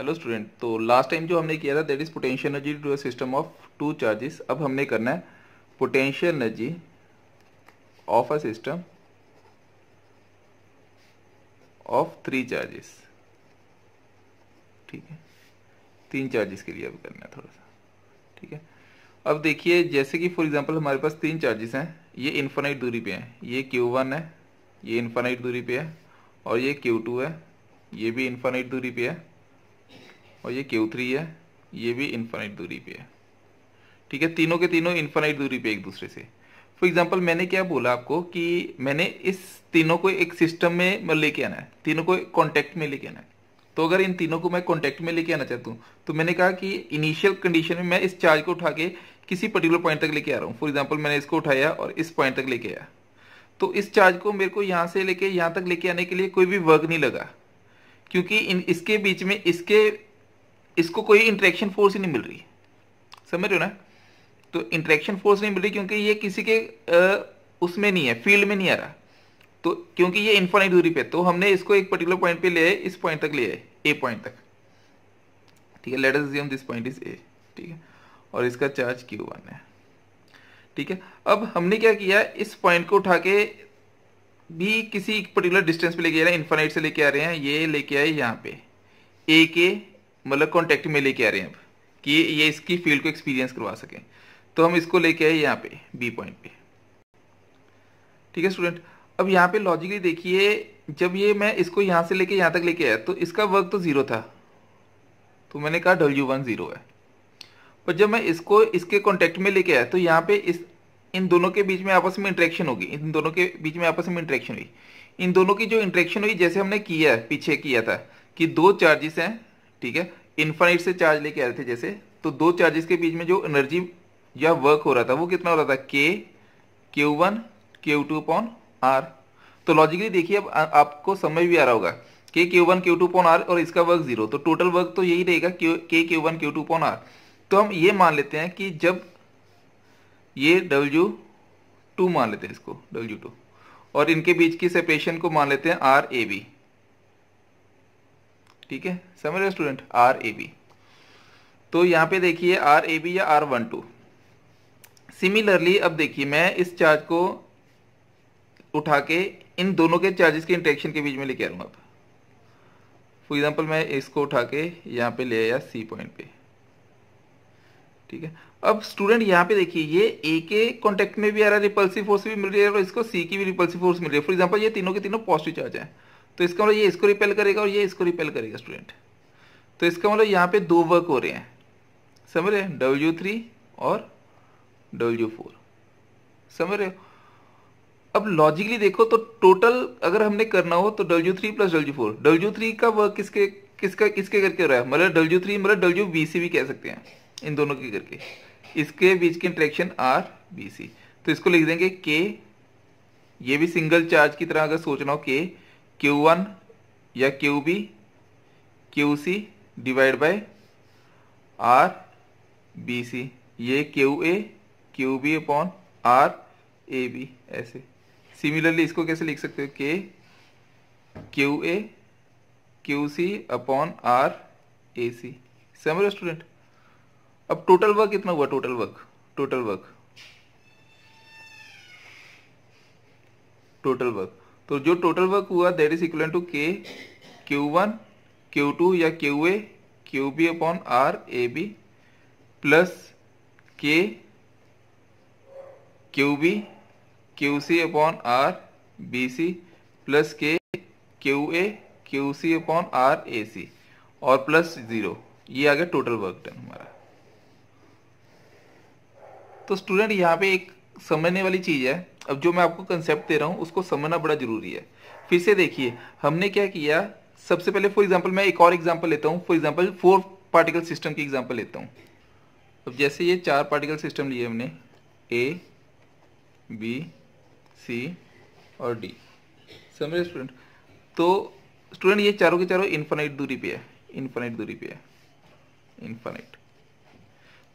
hello student तो last time जो हमने किया था that is potential energy to a system of two charges अब हमने करना है potential energy of a system of three charges ठीक है तीन चार्जेस के लिए अब करना है थोड़ा सा ठीक है अब देखिए जैसे कि फॉर एग्जांपल हमारे पास तीन चार्जेस हैं ये इन्फानाइट दूरी पे हैं ये क्यू है ये इन्फानाइट दूरी पे है और ये क्यू है ये भी इन्फानाइट दूरी पे है और ये क्यू थ्री है ये भी इन्फाइनाइट दूरी पे है ठीक है तीनों के तीनों इन्फाइनाइट दूरी पे एक दूसरे से फॉर एग्जाम्पल मैंने क्या बोला आपको कि मैंने इस तीनों को एक सिस्टम में लेके आना है तीनों को कॉन्टेक्ट में लेके आना है तो अगर इन तीनों को मैं कॉन्टेक्ट में लेके आना चाहता हूँ तो मैंने कहा कि इनिशियल कंडीशन में मैं इस चार्ज को उठा के किसी पर्टिकुलर पॉइंट तक लेके आ रहा हूँ फॉर एग्जाम्पल मैंने इसको उठाया और इस पॉइंट तक लेके आया तो इस चार्ज को मेरे को यहाँ से लेके यहाँ तक लेके आने के लिए कोई भी वर्क नहीं लगा क्योंकि इन इसके बीच में इसके इसको कोई इंट्रैक्शन फोर्स ही नहीं मिल रही समझ रहे हो ना तो इंट्रैक्शन फोर्स नहीं मिल रही क्योंकि ये किसी के उसमें नहीं है फील्ड में नहीं आ रहा तो क्योंकि ये इन्फाइनाइट दूरी पे तो हमने इसको एक पर्टिकुलर पॉइंट पे ले आए इस पॉइंट तक ले आए ए पॉइंट तक ठीक है let us assume this point is A ठीक है और इसका चार्ज क्यू वन है ठीक है अब हमने क्या किया इस पॉइंट को उठा के भी किसी पर्टिकुलर डिस्टेंस पे लेके आ रहे हैं इन्फाइनाइट से लेके आ रहे हैं ये लेके आए यहाँ पे ए के मतलब कॉन्टेक्ट में लेके आ रहे हैं अब कि ये इसकी फील्ड को एक्सपीरियंस करवा सकें तो हम इसको लेके आए यहाँ पे बी पॉइंट पे ठीक है स्टूडेंट अब यहाँ पे लॉजिकली देखिए जब ये मैं इसको यहाँ से लेके यहाँ तक लेके आया तो इसका वर्क तो ज़ीरो था तो मैंने कहा डब्ल्यू वन ज़ीरो है पर जब मैं इसको इसके कॉन्टेक्ट में लेके आया तो यहाँ पे इस इन दोनों के बीच में आपस में इंट्रैक्शन होगी इन दोनों के बीच में आपस में इंट्रैक्शन हुई इन दोनों की जो इंट्रैक्शन हुई जैसे हमने किया पीछे किया था कि दो चार्जेस हैं ठीक है इन्फाइट से चार्ज लेके आ रहे थे जैसे तो दो चार्जेस के बीच में जो एनर्जी या वर्क हो रहा था वो कितना हो रहा था K Q one Q two upon R तो लॉजिकली देखिए अब आ, आपको समझ भी आ रहा होगा K Q one Q two upon R और इसका वर्क जीरो तो टोटल वर्क तो यही रहेगा K Q one Q two upon R तो हम ये मान लेते हैं कि जब ये डब्ल्यू टू मान लेते हैं इसको डब्ल्यू टू और इनके बीच की सेपरेशन को मान लेते हैं आर ए बी ठीक है समझ रहे स्टूडेंट आर ए बी तो यहां पे देखिए आर ए बी या आर वन टू सिमिलरली अब देखिए मैं इस चार्ज को उठा के इन दोनों के चार्जेस के इंटरेक्शन के बीच में लेके आ फॉर एग्जाम्पल मैं इसको उठा के यहां पे ले आया सी पॉइंट पे ठीक है अब स्टूडेंट यहां पे देखिए ये ए के कॉन्टेक्ट में भी आ रहा है रिपल्सिव फोर्स भी मिल रही है और इसको सी की भी रिपल्सिव फोर्स मिल रही है फॉर एग्जाम्पल ये तीनों के तीनों पॉजिटिव चार्ज है तो इसका मतलब ये इसको रिपेल करेगा और ये इसको रिपेल करेगा स्टूडेंट तो इसका मतलब यहाँ पे दो वर्क हो रहे हैं समझ रहे हैं W3 और W4 समझ रहे हो अब लॉजिकली देखो तो टोटल अगर हमने करना हो तो W3 three plus W four W three का वर्क किसके किसका किसके करके हो रहा है मतलब डब्ल्यू थ्री मतलब डब्ल्यू भी कह सकते हैं इन दोनों के करके इसके बीच की इंट्रेक्शन आर बी तो इसको लिख देंगे के ये भी सिंगल चार्ज की तरह अगर सोचना हो के Q1 या QB, QC divide by R B C ये Q A Q B upon R A B ऐसे सिमिलरली इसको कैसे लिख सकते हो K Q A Q C upon R A C समझ रहे स्टूडेंट अब टोटल वर्क कितना हुआ total work total work total work तो जो टोटल वर्क हुआ that is equal to K Q one Q two या Q A Q B upon R A B plus K Q B Q C upon R B C plus K Q A Q C upon R A C और plus zero ये आ गया total work done हमारा तो student यहाँ पे एक समझने वाली चीज़ है अब जो मैं आपको कंसेप्ट दे रहा हूँ उसको समझना बड़ा जरूरी है फिर से देखिए हमने क्या किया सबसे पहले फॉर एग्जाम्पल मैं एक और एग्जाम्पल लेता हूँ for example four particle system की एग्जाम्पल लेता हूँ अब जैसे ये चार पार्टिकल सिस्टम लिए हमने ए बी सी और डी रहे स्टूडेंट तो स्टूडेंट ये चारों के चारों इन्फानाइट दूरी पे है इन्फानाइट दूरी पे है इन्फानाइट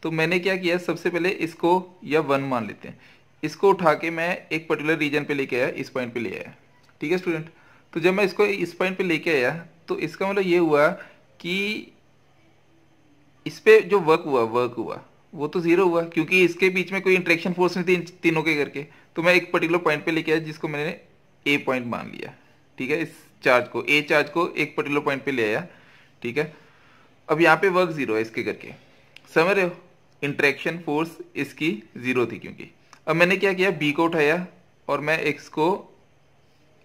तो मैंने क्या किया सबसे पहले इसको या वन मान लेते हैं इसको उठा के मैं एक पर्टिकुलर रीजन पे लेके आया इस पॉइंट पे ले आया ठीक है स्टूडेंट तो जब मैं इसको इस पॉइंट पे लेके आया तो इसका मतलब ये हुआ कि इस पर जो वर्क हुआ वर्क हुआ वो तो ज़ीरो हुआ क्योंकि इसके बीच में कोई इंट्रेक्शन फोर्स नहीं थी इन तीनों के करके तो मैं एक पर्टिकुलर पॉइंट पे लेके आया जिसको मैंने ए पॉइंट मान लिया ठीक है इस चार्ज को ए चार्ज को एक पर्टिकुलर पॉइंट पे ले आया ठीक है अब यहाँ पे वर्क ज़ीरो है इसके करके समझ रहे हो इंट्रेक्शन फोर्स इसकी ज़ीरो थी क्योंकि अब मैंने क्या किया बी को उठाया और मैं एक्स को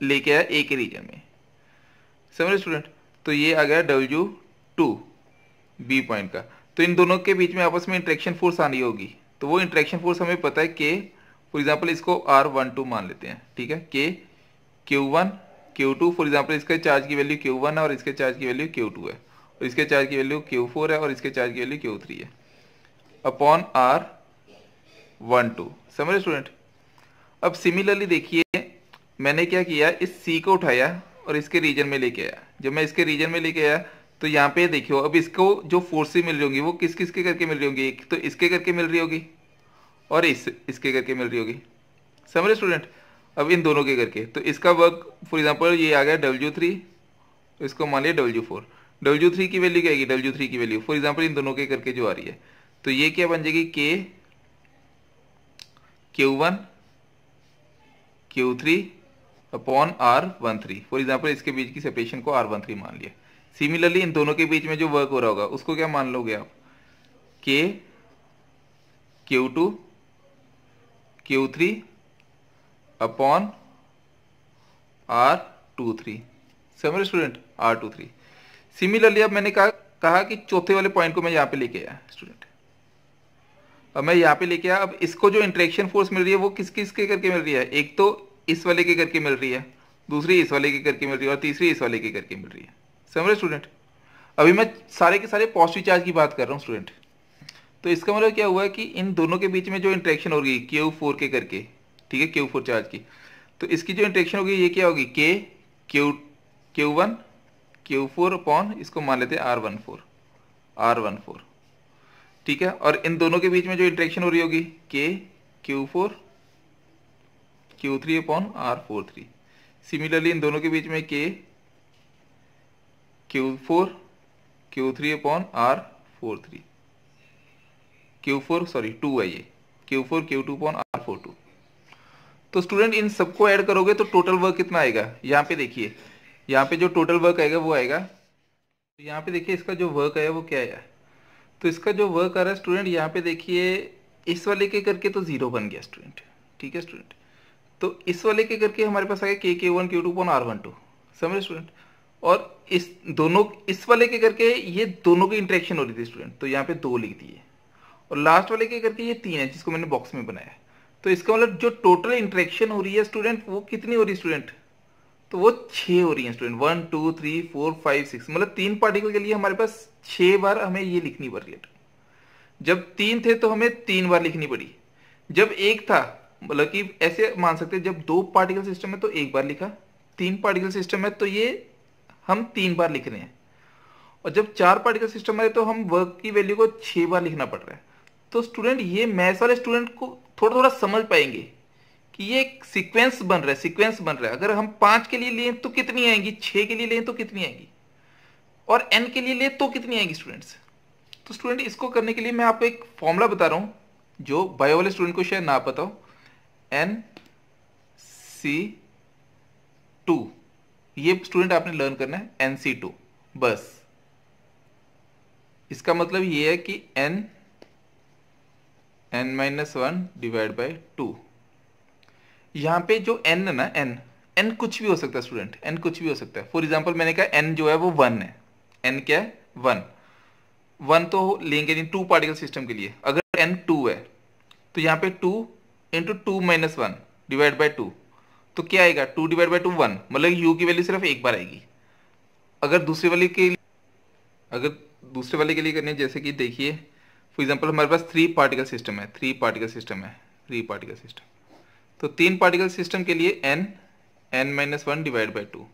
लेके आया ए के रीजन में समझ स्टूडेंट तो ये आ गया डब्ल्यू टू बी पॉइंट का तो इन दोनों के बीच में आपस में इंट्रेक्शन फोर्स आनी होगी तो वो इंट्रेक्शन फोर्स हमें पता है के फॉर एग्जाम्पल इसको आर वन टू मान लेते हैं ठीक है K Q one Q two for example इसके चार्ज की वैल्यू क्यू वन है और इसके चार्ज की वैल्यू क्यू टू है और इसके चार्ज की वैल्यू क्यू फोर है और इसके चार्ज की वैल्यू क्यू थ्री है अपॉन आर वन टू समझ रहे स्टूडेंट अब सिमिलरली देखिए मैंने क्या किया इस सी को उठाया और इसके रीजन में लेके आया जब मैं इसके रीजन में लेके आया तो यहाँ पे देखियो अब इसको जो फोर्सेज मिल रही होंगी वो किस किस के करके मिल रही होंगी एक तो इसके करके मिल रही होगी और इस इसके करके मिल रही होगी समझ रहे स्टूडेंट अब इन दोनों के करके तो इसका वर्क फॉर एग्जाम्पल ये आ गया डब्ल्यू थ्री इसको मान लिया डब्ल्यू फोर डब्ल्यू थ्री की वैल्यू क्या आएगी डब्ल्यू थ्री की वैल्यू फॉर एग्जाम्पल इन दोनों के करके जो आ रही है तो ये क्या बन जाएगी K Q one Q three upon R one three for example इसके बीच की सेपरेशन को आर वन थ्री मान लिया सिमिलरली इन दोनों के बीच में जो वर्क हो रहा होगा उसको क्या मान लोगे आप K Q two Q three upon R two three समझ student R two three similarly अब मैंने कहा कहा कि चौथे वाले पॉइंट को मैं यहाँ पे लेके आया स्टूडेंट अब मैं यहाँ पे लेके आया अब इसको जो इंट्रेक्शन फोर्स मिल रही है वो किस किस के करके मिल रही है एक तो इस वाले के करके मिल रही है दूसरी इस वाले के करके मिल रही है और तीसरी इस वाले के करके मिल रही है समझ रहे स्टूडेंट अभी मैं सारे के सारे पॉजिटिव चार्ज की बात कर रहा हूँ स्टूडेंट तो इसका मतलब क्या हुआ है कि इन दोनों के बीच में जो इंट्रेक्शन होगी क्यू फोर के करके ठीक है क्यू फोर चार्ज की तो इसकी जो इंट्रेक्शन होगी ये क्या होगी K Q Q one Q four upon इसको मान लेते हैं R one four R one four ठीक है और इन दोनों के बीच में जो इंट्रेक्शन हो रही होगी K Q four Q three upon R four three similarly इन दोनों के बीच में K Q four Q three upon R four three Q four sorry two है ये Q four Q two upon R four two तो student इन सबको ऐड करोगे तो टोटल वर्क कितना आएगा यहाँ पे देखिए यहाँ पे जो टोटल वर्क आएगा वो आएगा तो यहाँ पे देखिए इसका जो वर्क है वो क्या आया तो इसका जो वर्क आ रहा है स्टूडेंट यहाँ पे देखिए इस वाले के करके तो ज़ीरो बन गया स्टूडेंट ठीक है स्टूडेंट तो इस वाले के करके हमारे पास आ गया के K one K two upon R one two समझ स्टूडेंट और इस दोनों इस वाले के करके ये दोनों की इंटरेक्शन हो रही थी स्टूडेंट तो यहाँ पे दो लिख दिए और लास्ट वाले के करके ये तीन है जिसको मैंने बॉक्स में बनाया तो इसका मतलब जो टोटल इंटरेक्शन हो रही है स्टूडेंट वो कितनी हो रही है स्टूडेंट तो वो छह हो रही है student one two three four five six मतलब तीन पार्टिकल के लिए हमारे पास छह बार हमें ये लिखनी पड़ रही है जब तीन थे तो हमें तीन बार लिखनी पड़ी जब एक था मतलब कि ऐसे मान सकते हैं जब दो पार्टिकल सिस्टम है तो एक बार लिखा तीन पार्टिकल सिस्टम है तो ये हम तीन बार लिख रहे हैं और जब चार पार्टिकल सिस्टम है तो हम वर्क की वैल्यू को छह बार लिखना पड़ रहा है तो स्टूडेंट ये मैथ्स वाले स्टूडेंट को थोड़ा थोड़ा समझ पाएंगे कि ये एक सीक्वेंस बन रहा है सीक्वेंस बन रहा है अगर हम पांच के लिए लें तो कितनी आएंगी छह के लिए लें तो कितनी आएंगी और एन के लिए लें तो कितनी आएंगी स्टूडेंट्स तो स्टूडेंट इसको करने के लिए मैं आपको एक फॉर्मूला बता रहा हूं जो बायो वाले स्टूडेंट को शायद ना पता हो एन सी टू ये स्टूडेंट आपने लर्न करना है एन सी टू बस इसका मतलब ये है कि N N minus one divide by two यहाँ पे जो एन है ना एन एन कुछ भी हो सकता है स्टूडेंट एन कुछ भी हो सकता है फॉर एग्जाम्पल मैंने कहा एन जो है वो वन है एन क्या है वन वन तो लेंगे नहीं टू पार्टिकल सिस्टम के लिए अगर एन टू है तो यहाँ पे two into two minus one divide by two तो क्या आएगा two divide by two one मतलब यू की वैल्यू सिर्फ एक बार आएगी अगर दूसरे वाले के लिए अगर दूसरे वाले के लिए करने जैसे कि देखिए फॉर एग्जाम्पल हमारे पास थ्री पार्टिकल सिस्टम है थ्री पार्टिकल सिस्टम है थ्री पार्टिकल सिस्टम तो तीन पार्टिकल सिस्टम के लिए N N minus one divide by two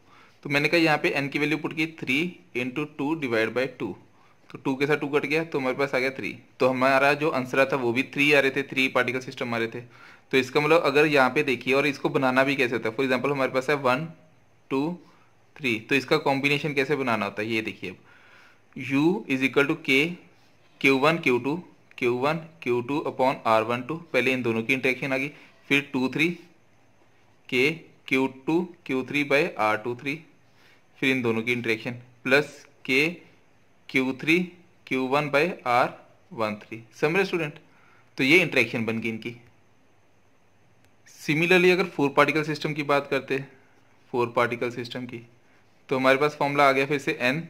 तो मैंने कहा यहाँ पे एन की वैल्यू पुट की three into two divide by two तो टू के साथ टू कट गया तो हमारे पास आ गया थ्री तो हमारा जो आंसर था वो भी थ्री आ रहे थे थ्री पार्टिकल सिस्टम आ रहे थे तो इसका मतलब अगर यहाँ पे देखिए और इसको बनाना भी कैसे होता है फॉर एग्जाम्पल हमारे पास है वन टू थ्री तो इसका कॉम्बिनेशन कैसे बनाना होता है ये देखिए अब u is equal to K Q one Q two Q one Q two upon R one two पहले इन दोनों की इंटरेक्शन आ गई फिर two three K Q two Q three by R two three फिर इन दोनों की interaction plus K Q three Q one by R one three रहे स्टूडेंट तो ये इंटरेक्शन बन गई इनकी सिमिलरली अगर फोर पार्टिकल सिस्टम की बात करते हैं फोर पार्टिकल सिस्टम की तो हमारे पास फॉर्मूला आ गया फिर से N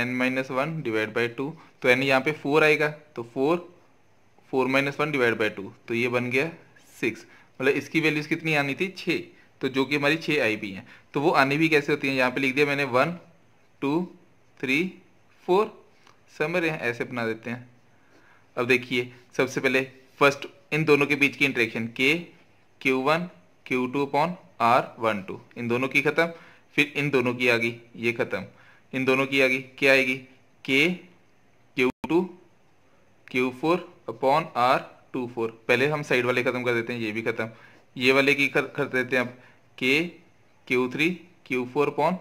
N minus one divide by two तो एन यहाँ पे फोर आएगा तो four four minus one divide by two तो ये बन गया सिक्स मतलब इसकी वैल्यूज़ कितनी आनी थी छः तो जो कि हमारी छः आई भी हैं तो वो आनी भी कैसे होती है यहाँ पे लिख दिया मैंने वन टू थ्री फोर रहे हैं ऐसे बना देते हैं अब देखिए सबसे पहले फर्स्ट इन दोनों के बीच की interaction K Q one Q two upon R one two इन दोनों की ख़त्म फिर इन दोनों की आ गई ये ख़त्म इन दोनों की आ गई क्या आएगी K Q two Q four upon R two four पहले हम साइड वाले ख़त्म कर देते हैं ये भी ख़त्म ये वाले की कर, कर देते हैं अब K Q three Q four upon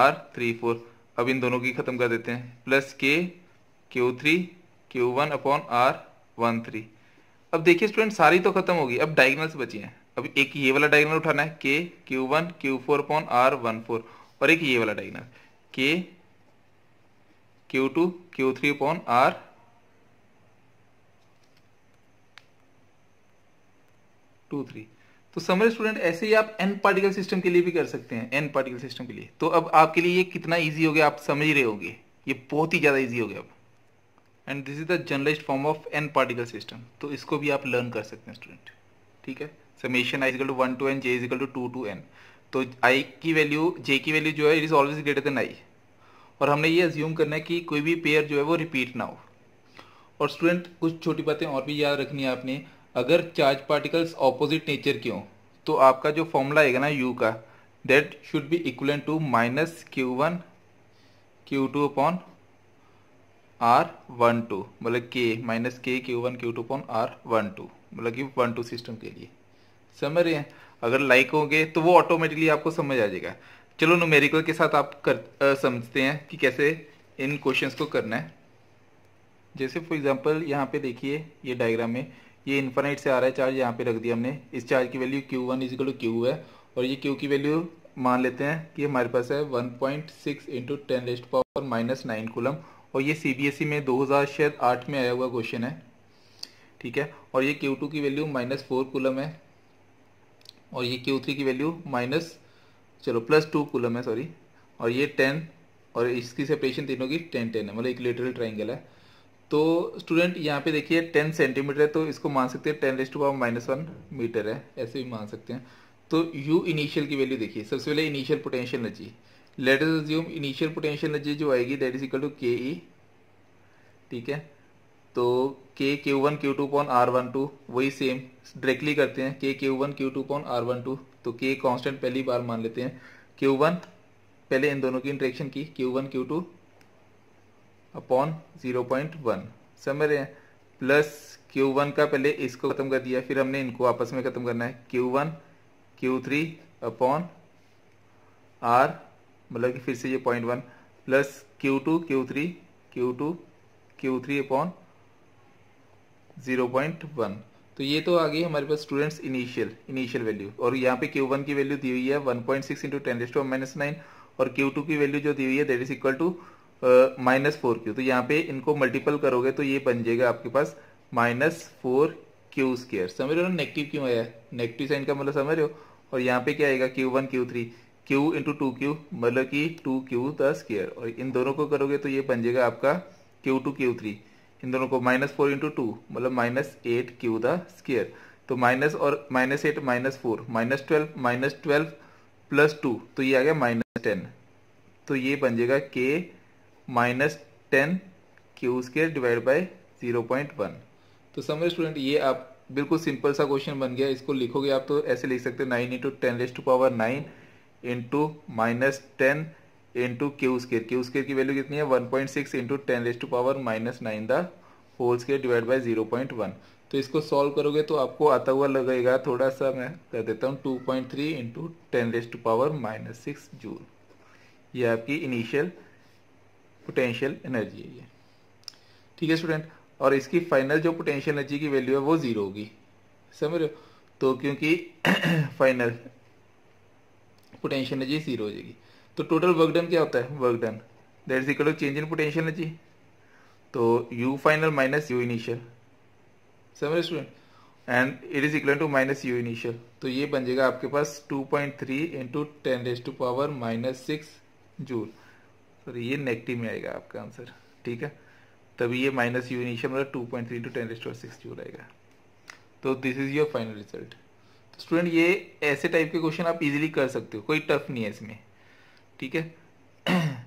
R three four अब इन दोनों की ख़त्म कर देते हैं plus K Q three Q one upon R one three अब देखिए स्टूडेंट सारी तो ख़त्म होगी अब डायगनल्स बची हैं अब एक ये वाला डायगनल उठाना है K Q one Q four upon R one four और एक ये वाला diagonal K Q two Q three upon R two three तो समर स्टूडेंट ऐसे ही आप एन पार्टिकल सिस्टम के लिए भी कर सकते हैं एन पार्टिकल सिस्टम के लिए तो अब आपके लिए ये कितना इजी हो गया आप समझ रहे होंगे ये बहुत ही ज़्यादा इजी हो गया अब and this is the generalised form of N particle system तो इसको भी आप लर्न कर सकते हैं स्टूडेंट ठीक है summation I is equal to one to N J is equal to two to N तो आई की वैल्यू जे की वैल्यू जो है it is always greater than I और हमने ये अज्यूम करना है कि कोई भी पेयर जो है वो रिपीट ना हो और स्टूडेंट कुछ छोटी बातें और भी याद रखनी है आपने अगर चार्ज पार्टिकल्स ऑपोजिट नेचर के हों तो आपका जो फॉर्मूला आएगा ना यू का that should be equal to minus Q one Q two upon R one two मतलब K minus K Q one Q two upon R one two मतलब कि वन टू सिस्टम के लिए समझ रहे हैं अगर लाइक होंगे तो वो ऑटोमेटिकली आपको समझ आ जाएगा चलो नोमेरिकल के साथ आप कर आ, समझते हैं कि कैसे इन क्वेश्चंस को करना है जैसे फॉर एग्जांपल यहाँ पे देखिए ये डायग्राम में ये इन्फानाइट से आ रहा है चार्ज यहाँ पे रख दिया हमने इस चार्ज की value Q one is equal to Q है और ये क्यू की वैल्यू मान लेते हैं कि हमारे पास है one point six into ten raised power minus nine coulomb और ये सी बी एस ई में दो हज़ार शायद आठ में आया हुआ क्वेश्चन है ठीक है और ये क्यू टू की वैल्यू माइनस फोर कुलम है और ये क्यू थ्री की वैल्यू माइनस चलो प्लस टू कुलम है सॉरी और ये टेन और इसकी सेपरेशन तीनों की टेन टेन है मतलब एक लिटरल ट्राइंगल है तो स्टूडेंट यहाँ पे देखिए टेन सेंटीमीटर है तो इसको मान सकते हैं ten raised power minus one metre है ऐसे भी मान सकते हैं तो यू इनिशियल की वैल्यू देखिए सबसे पहले initial potential energy let us assume initial potential energy जो आएगी दैट इज इक्वल टू के ई ठीक है तो K Q one Q two upon R one two वही सेम डायरेक्टली करते हैं K Q one Q two upon R one two तो के कॉन्स्टेंट पहली बार मान लेते हैं क्यू वन पहले इन दोनों की इंट्रेक्शन की Q one Q two upon zero point one समझ रहे हैं प्लस क्यू वन का पहले इसको खत्म कर दिया फिर हमने इनको आपस में खत्म करना है Q one Q three upon R मतलब कि फिर से ये point one plus Q two Q three Q two Q three upon zero point one तो ये तो आ गई हमारे पास स्टूडेंट्स इनिशियल इनिशियल वैल्यू और यहाँ पे क्यू वन की वैल्यू दी हुई है one point six into ten minus nine और क्यू टू की वैल्यू जो दी हुई है that is equal to minus four Q तो यहाँ पे इनको मल्टीपल करोगे तो ये बन जाएगा आपके पास माइनस फोर क्यू स्केयर समझ रहे हो नेगेटिव क्यों आया नेगेटिव साइन का मतलब समझ रहे हो और यहाँ पे क्या आएगा Q one Q three Q into two Q मतलब की टू क्यू द स्केयर और इन दोनों को करोगे तो ये बन जाएगा आपका क्यू टू क्यू थ्री इन दोनों को माइनस फोर इंटू टू मतलब minus eight Q the square तो माइनस और minus eight minus four minus twelve minus twelve plus two तो ये आ गया माइनस टेन तो ये बन जाएगा K minus ten Q square divide by zero point one तो समझ स्टूडेंट ये आप बिल्कुल सिंपल सा क्वेश्चन बन गया इसको लिखोगे आप तो ऐसे लिख सकते हो nine into ten raised to power nine into minus ten into Q square Q square की वैल्यू कितनी है one point six into ten raised to power minus nine the whole square divide by zero point one तो इसको solve करोगे तो आपको आता हुआ लगेगा थोड़ा सा मैं कर देता हूँ two point three into ten raised to power minus six joule ये आपकी इनिशियल पोटेंशियल एनर्जी है ये ठीक है स्टूडेंट और इसकी फाइनल जो पोटेंशियल एनर्जी की वैल्यू है वो ज़ीरो होगी समझ रहे हो तो क्योंकि फाइनल पोटेंशियल एनर्जी ज़ीरो हो जाएगी तो टोटल वर्क डन क्या होता है work done that is equal to change in potential energy तो u final minus u initial समझ रहे student and it is equal to minus u initial तो ये बन जाएगा आपके पास 2.3 point three into ten to power minus six joule sorry ये नेगेटिव में आएगा आपका आंसर ठीक है तभी ये माइनस यू इनिशियल मतलब two point three to ten raised to six joule आएगा तो this is your final result student ये ऐसे टाइप के क्वेश्चन आप इजीली कर सकते हो कोई टफ नहीं है इसमें ठीक है